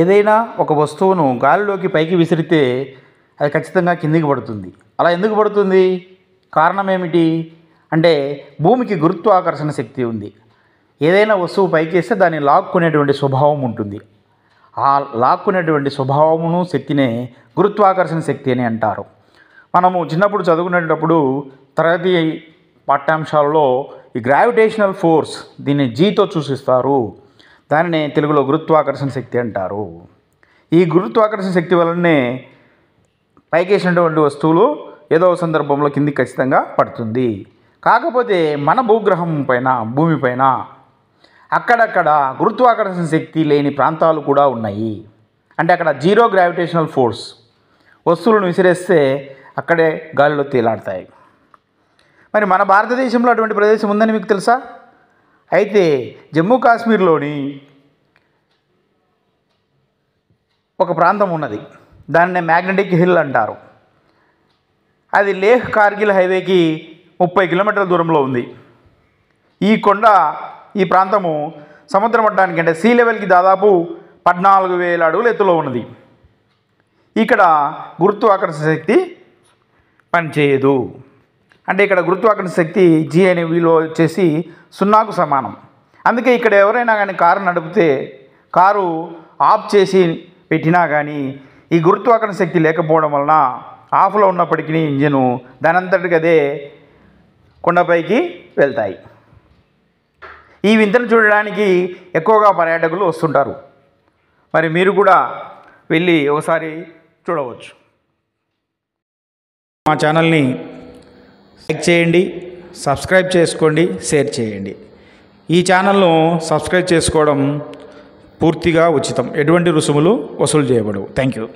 ఏదైనా ఒక వస్తువును గాలిలోకి పైకి విసిరితే అది ఖచ్చితంగా కిందికి పడుతుంది అలా ఎందుకు పడుతుంది కారణం ఏమిటి అంటే భూమికి గురుత్వాకర్షణ శక్తి ఉంది ఏదైనా వస్తువు పైకి వేస్తే దాన్ని లాక్కునేటువంటి స్వభావం ఉంటుంది ఆ లాక్కునేటువంటి స్వభావమును శక్తినే గురుత్వాకర్షణ శక్తి అని అంటారు మనము చిన్నప్పుడు చదువుకునేటప్పుడు తరగతి పాఠ్యాంశాలలో ఈ గ్రావిటేషనల్ ఫోర్స్ దీన్ని జీతో సూచిస్తారు దానిని తెలుగులో గురుత్వాకర్షణ శక్తి అంటారు ఈ గురుత్వాకర్షణ శక్తి వలనే పైకేసినటువంటి వస్తువులు ఏదో సందర్భంలో కింది ఖచ్చితంగా పడుతుంది కాకపోతే మన భూగ్రహం పైన భూమిపైన అక్కడక్కడ గురుత్వాకర్షణ శక్తి లేని ప్రాంతాలు కూడా ఉన్నాయి అంటే అక్కడ జీరో గ్రావిటేషనల్ ఫోర్స్ వస్తువులను విసిరేస్తే అక్కడే గాలిలో తేలాడతాయి మరి మన భారతదేశంలో అటువంటి ప్రదేశం ఉందని మీకు తెలుసా అయితే జమ్మూ కాశ్మీర్లోని ఒక ప్రాంతం ఉన్నది దాన్ని మ్యాగ్నెటిక్ హిల్ అంటారు అది లేహ్ కార్గిల్ హైవేకి ముప్పై కిలోమీటర్ల దూరంలో ఉంది ఈ కొండ ఈ ప్రాంతము సముద్ర మట్టానికి అంటే సీ లెవెల్కి దాదాపు పద్నాలుగు వేల అడుగుల ఎత్తులో ఉన్నది ఇక్కడ గురుత్వాకర్షణ శక్తి పనిచేయదు అంటే ఇక్కడ గురుత్వాకర్షణ శక్తి జీ అనే వీలో వచ్చేసి సున్నాకు సమానం అందుకే ఇక్కడ ఎవరైనా కానీ కారు నడిపితే కారు ఆఫ్ చేసి పెట్టినా కానీ ఈ గురుత్వాకర్షణ శక్తి లేకపోవడం వలన ఆఫ్లో ఉన్నప్పటికీ ఇంజిను దానంతటికి అదే కొండపైకి వెళ్తాయి ఈ వింతను చూడడానికి ఎక్కువగా పర్యాటకులు వస్తుంటారు మరి మీరు కూడా వెళ్ళి ఒకసారి చూడవచ్చు మా ఛానల్ని లైక్ చేయండి సబ్స్క్రైబ్ చేసుకోండి షేర్ చేయండి ఈ ఛానల్ను సబ్స్క్రైబ్ చేసుకోవడం పూర్తిగా ఉచితం ఎటువంటి రుసుములు వసూలు చేయబడవు థ్యాంక్ యూ